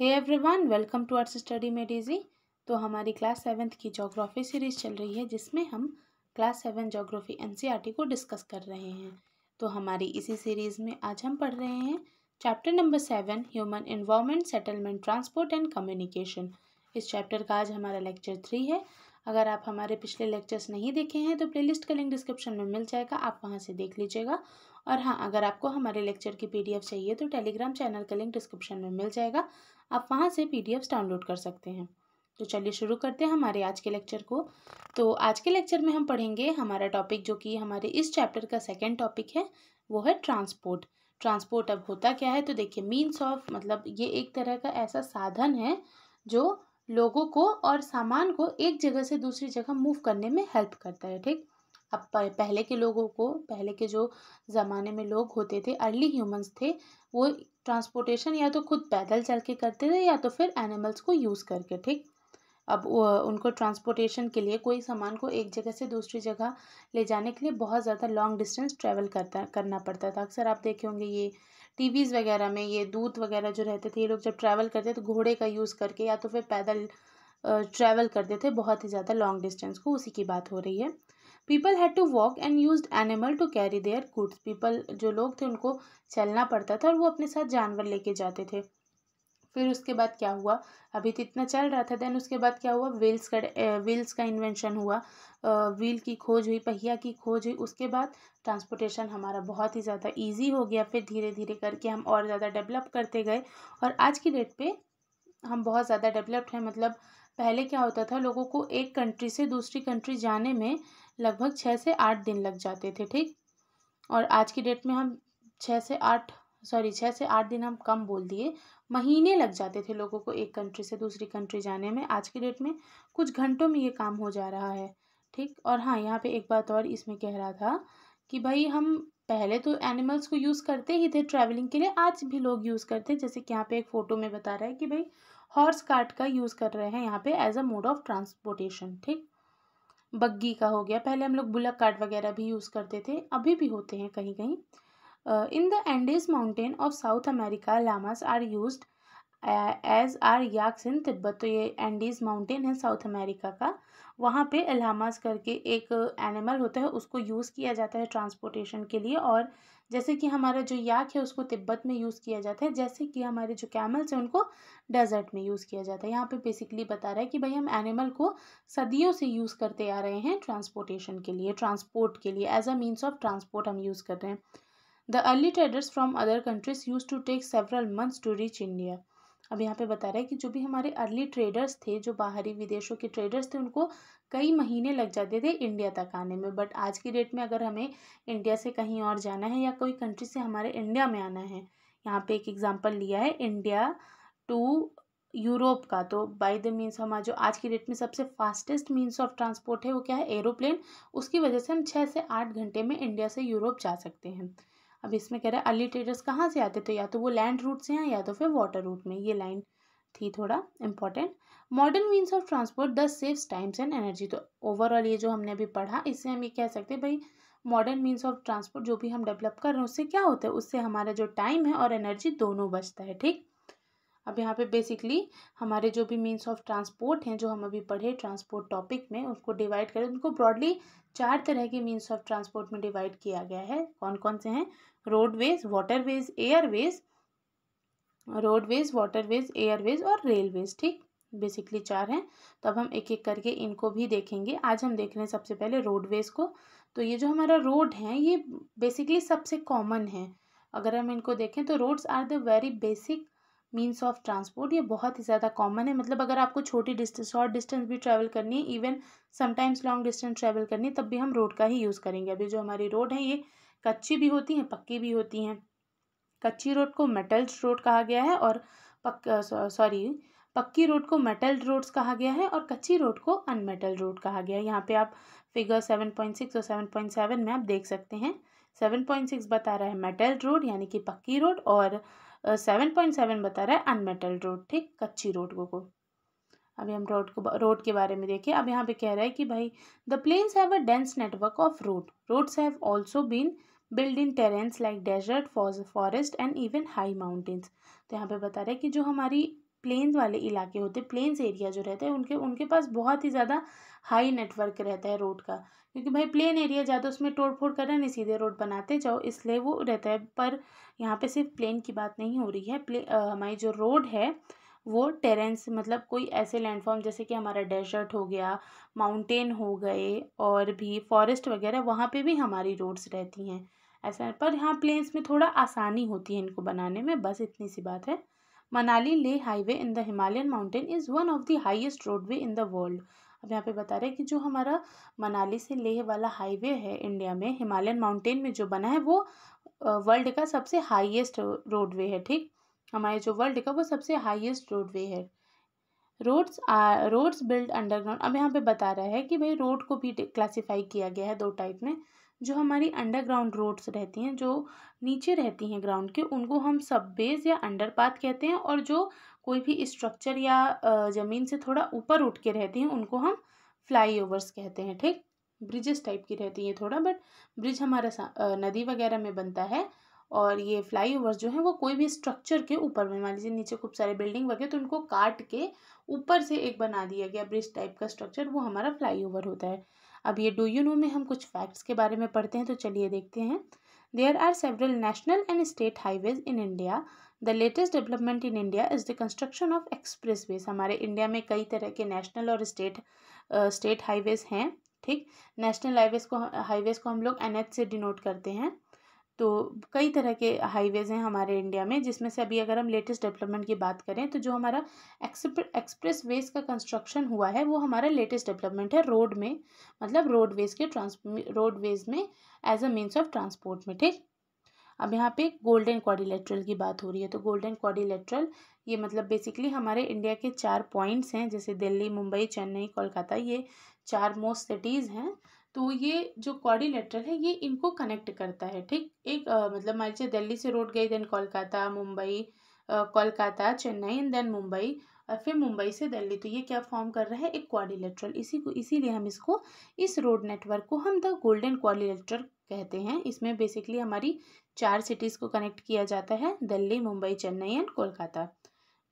hey everyone welcome to earth study made easy तो हमारी class seventh की geography series चल रही है जिसमें हम क्लास सेवन जोग्राफ़ी एनसीईआरटी को डिस्कस कर रहे हैं तो हमारी इसी सीरीज़ में आज हम पढ़ रहे हैं chapter number seven human environment settlement transport and communication इस चैप्टर का आज हमारा लेक्चर थ्री है अगर आप हमारे पिछले लेक्चर्स नहीं देखे हैं तो प्लेलिस्ट का लिंक डिस्क्रिप्शन में मिल जाएगा आप वहाँ से देख लीजिएगा और हाँ अगर आपको हमारे लेक्चर की पीडीएफ चाहिए तो टेलीग्राम चैनल का लिंक डिस्क्रिप्शन में मिल जाएगा आप वहाँ से पी डाउनलोड कर सकते हैं तो चलिए शुरू करते हैं हमारे आज के लेक्चर को तो आज के लेक्चर में हम पढ़ेंगे हमारा टॉपिक जो कि हमारे इस चैप्टर का सेकेंड टॉपिक है वो है ट्रांसपोर्ट ट्रांसपोर्ट अब होता क्या है तो देखिए मीन्स ऑफ मतलब ये एक तरह का ऐसा साधन है जो लोगों को और सामान को एक जगह से दूसरी जगह मूव करने में हेल्प करता है ठीक अब पहले के लोगों को पहले के जो ज़माने में लोग होते थे अर्ली ह्यूमंस थे वो ट्रांसपोर्टेशन या तो खुद पैदल चल के करते थे या तो फिर एनिमल्स को यूज़ करके ठीक अब उनको ट्रांसपोर्टेशन के लिए कोई सामान को एक जगह से दूसरी जगह ले जाने के लिए बहुत ज़्यादा लॉन्ग डिस्टेंस ट्रैवल करता करना पड़ता था अक्सर आप देखे होंगे ये टीवीज़ वगैरह में ये दूध वगैरह जो रहते थे ये लोग जब ट्रैवल करते तो घोड़े का यूज़ करके या तो फिर पैदल ट्रैवल करते थे बहुत ही ज़्यादा लॉन्ग डिस्टेंस को उसी की बात हो रही है people had to walk and use animal to carry their goods people जो लोग थे उनको चलना पड़ता था और वो अपने साथ जानवर लेके जाते थे फिर उसके बाद क्या हुआ अभी तो इतना चल रहा था देन उसके बाद क्या हुआ व्हील्स का व्हील्स का इन्वेंशन हुआ व्हील की खोज हुई पहिया की खोज हुई उसके बाद ट्रांसपोर्टेशन हमारा बहुत ही ज़्यादा इजी हो गया फिर धीरे धीरे करके हम और ज़्यादा डेवलप करते गए और आज की डेट पे हम बहुत ज़्यादा डेवलप्ड हैं मतलब पहले क्या होता था लोगों को एक कंट्री से दूसरी कंट्री जाने में लगभग छः से आठ दिन लग जाते थे ठीक और आज की डेट में हम छः से आठ सॉरी छः से आठ दिन हम कम बोल दिए महीने लग जाते थे लोगों को एक कंट्री से दूसरी कंट्री जाने में आज की डेट में कुछ घंटों में ये काम हो जा रहा है ठीक और हाँ यहाँ पे एक बात और इसमें कह रहा था कि भाई हम पहले तो एनिमल्स को यूज़ करते ही थे ट्रैवलिंग के लिए आज भी लोग यूज़ करते हैं जैसे कि यहाँ पे एक फ़ोटो में बता रहा है कि भाई हॉर्स कार्ट का यूज़ कर रहे हैं यहाँ पे as a mode of transportation ठीक बग्गी का हो गया पहले हम लोग बुलक कार्ट वगैरह भी यूज़ करते थे अभी भी होते हैं कहीं कहीं Uh, in the Andes mountain of South America, llamas are used uh, as are yaks in Tibet तो ये एंडीज माउंटेन है साउथ अमेरिका का वहाँ पे लामास करके एक एनिमल होता है उसको यूज़ किया जाता है ट्रांसपोर्टेशन के लिए और जैसे कि हमारा जो याक है उसको तिब्बत में यूज़ किया जाता है जैसे कि हमारे जो कैमल्स हैं उनको डेजर्ट में यूज़ किया जाता है यहाँ पे बेसिकली बता रहा है कि भाई हम एनिमल को सदियों से यूज़ करते आ रहे हैं ट्रांसपोर्टेशन के लिए ट्रांसपोर्ट के लिए as a means of transport हम यूज़ कर रहे हैं the early traders from other countries use to take several months to reach India अब यहाँ पे बता रहा है कि जो भी हमारे अर्ली ट्रेडर्स थे जो बाहरी विदेशों के ट्रेडर्स थे उनको कई महीने लग जाते थे इंडिया तक आने में बट आज की डेट में अगर हमें इंडिया से कहीं और जाना है या कोई कंट्री से हमारे इंडिया में आना है यहाँ पे एक एग्जांपल लिया है इंडिया टू यूरोप का तो बाय द मीन्स हमारा जो आज की डेट में सबसे फास्टेस्ट मीन्स ऑफ ट्रांसपोर्ट है वो क्या है एरोप्लेन उसकी वजह से हम छः से आठ घंटे में इंडिया से यूरोप जा सकते हैं अब इसमें कह रहा है ट्रेडर्स कहाँ से आते थे या तो वो लैंड रूट से हैं या तो फिर वाटर रूट में ये लाइन थी थोड़ा important modern means of transport this saves times and energy तो ओवरऑल ये जो हमने अभी पढ़ा इससे हम ये कह सकते हैं भाई मॉडर्न मीन्स ऑफ ट्रांसपोर्ट जो भी हम डेवलप कर रहे हैं उससे क्या होता है उससे हमारा जो टाइम है और एनर्जी दोनों बचता है ठीक अब यहाँ पे बेसिकली हमारे जो भी मीन्स ऑफ ट्रांसपोर्ट हैं जो हम अभी पढ़े ट्रांसपोर्ट टॉपिक में उसको डिवाइड करें उनको ब्रॉडली चार तरह के मीन्स ऑफ ट्रांसपोर्ट में डिवाइड किया गया है कौन कौन से हैं roadways waterways airways roadways waterways airways और रेलवेज ठीक बेसिकली चार हैं तो अब हम एक एक करके इनको भी देखेंगे आज हम देख रहे हैं सबसे पहले रोडवेज को तो ये जो हमारा रोड है ये बेसिकली सबसे कॉमन है अगर हम इनको देखें तो roads are the very basic means of transport ये बहुत ही ज़्यादा कॉमन है मतलब अगर आपको छोटी डिस्टेंस शॉर्ट डिस्टेंस भी ट्रैवल करनी है even sometimes long distance travel करनी है तब भी हम रोड का ही यूज़ करेंगे अभी जो हमारी रोड है ये कच्ची भी होती हैं पक्की भी होती हैं कच्ची रोड को मेटल्स रोड कहा गया है और पक सॉरी पक्की रोड को मेटल रोड्स कहा गया है और कच्ची रोड को अनमेटल रोड कहा गया है यहाँ पे आप फिगर सेवन पॉइंट सिक्स और सेवन पॉइंट सेवन में आप देख सकते हैं सेवन पॉइंट सिक्स बता रहा है मेटल रोड यानी कि पक्की रोड और सेवन पॉइंट सेवन बता रहा है अनमेटल रोड ठीक कच्ची रोड को अभी हम रोड को रोड के बारे में देखें अब यहाँ पे कह रहा है कि भाई the plains have a dense network of road roads have also been build in terrains like desert forest and even high mountains तो यहाँ पे बता रहा है कि जो हमारी प्लेन्स वाले इलाके होते हैं प्लेन्स एरिया जो रहते हैं उनके उनके पास बहुत ही ज़्यादा हाई नेटवर्क रहता है रोड का क्योंकि भाई प्लेन एरिया ज़्यादा उसमें तोड़ फोड़ कर नहीं सीधे रोड बनाते जाओ इसलिए वो रहता है पर यहाँ पे सिर्फ प्लेन की बात नहीं हो रही है प्ले हमारी जो रोड है वो टेरेंस मतलब कोई ऐसे लैंडफॉर्म जैसे कि हमारा डेजर्ट हो गया माउंटेन हो गए और भी फॉरेस्ट वगैरह वहाँ पर भी हमारी रोड्स रहती हैं ऐसा पर यहाँ प्लेन्स में थोड़ा आसानी होती है इनको बनाने में बस इतनी सी बात है Manali Leh highway in the Himalayan mountain is one of the highest roadway in the world अब यहाँ पे बता रहे हैं कि जो हमारा मनाली से लेह वाला हाईवे है इंडिया में हिमालयन माउंटेन में जो बना है वो वर्ल्ड का सबसे हाईएस्ट रोडवे है ठीक हमारे जो वर्ल्ड का वो सबसे हाईएस्ट रोडवे है रोड्स रोड्स बिल्ड अंडरग्राउंड अब यहाँ पे बता रहा है कि भाई रोड को भी क्लासिफाई किया गया है दो टाइप में जो हमारी अंडरग्राउंड रोड्स रहती हैं जो नीचे रहती हैं ग्राउंड के उनको हम सब बेस या अंडर पाथ कहते हैं और जो कोई भी स्ट्रक्चर या ज़मीन से थोड़ा ऊपर उठ के रहती हैं उनको हम फ्लाई ओवर्स कहते हैं ठीक ब्रिजेस टाइप की रहती है थोड़ा बट ब्रिज हमारा नदी वगैरह में बनता है और ये फ्लाई ओवर जो है वो कोई भी स्ट्रक्चर के ऊपर में मान लीजिए नीचे खूब सारे बिल्डिंग वगैरह तो उनको काट के ऊपर से एक बना दिया गया ब्रिज टाइप का स्ट्रक्चर वो हमारा फ्लाई ओवर होता है अब ये डू यू नो में हम कुछ फैक्ट्स के बारे में पढ़ते हैं तो चलिए देखते हैं there are several national and state highways in India the latest development in India is the construction of expressways हमारे इंडिया में कई तरह के नेशनल और स्टेट स्टेट हाईवेज हैं ठीक नेशनल हाईवेज को हाईवेज को हम लोग एन से डिनोट करते हैं तो कई तरह के हाईवेज़ हैं हमारे इंडिया में जिसमें से अभी अगर हम लेटेस्ट डेवलपमेंट की बात करें तो जो हमारा एक्सप्रेस वेज का कंस्ट्रक्शन हुआ है वो हमारा लेटेस्ट डेवलपमेंट है रोड में मतलब रोडवेज के ट्रांस रोडवेज में as a means of transport में ठीक अब यहाँ पे गोल्डन कॉडिलेट्रल की बात हो रही है तो गोल्डन कॉडिलेट्रल ये मतलब बेसिकली हमारे इंडिया के चार पॉइंट्स हैं जैसे दिल्ली मुंबई चेन्नई कोलकाता ये चार मोस्ट सिटीज़ हैं तो ये जो क्वारिलेटरल है ये इनको कनेक्ट करता है ठीक एक आ, मतलब मान लीजिए दिल्ली से रोड गई then Kolkata Mumbai Kolkata Chennai and then Mumbai और फिर मुंबई से दिल्ली तो ये क्या फॉर्म कर रहा है एक क्वारिलेटरल इसी को इसीलिए हम इसको इस रोड नेटवर्क को हम द गोल्डन क्वारिलेटरल कहते हैं इसमें बेसिकली हमारी चार सिटीज़ को कनेक्ट किया जाता है दिल्ली मुंबई चेन्नई एंड कोलकाता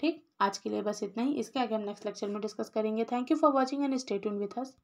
ठीक आज के लिए बस इतना ही इसके आगे हम नेक्स्ट लेक्चर में डिस्कस करेंगे thank you for watching and stay tune with us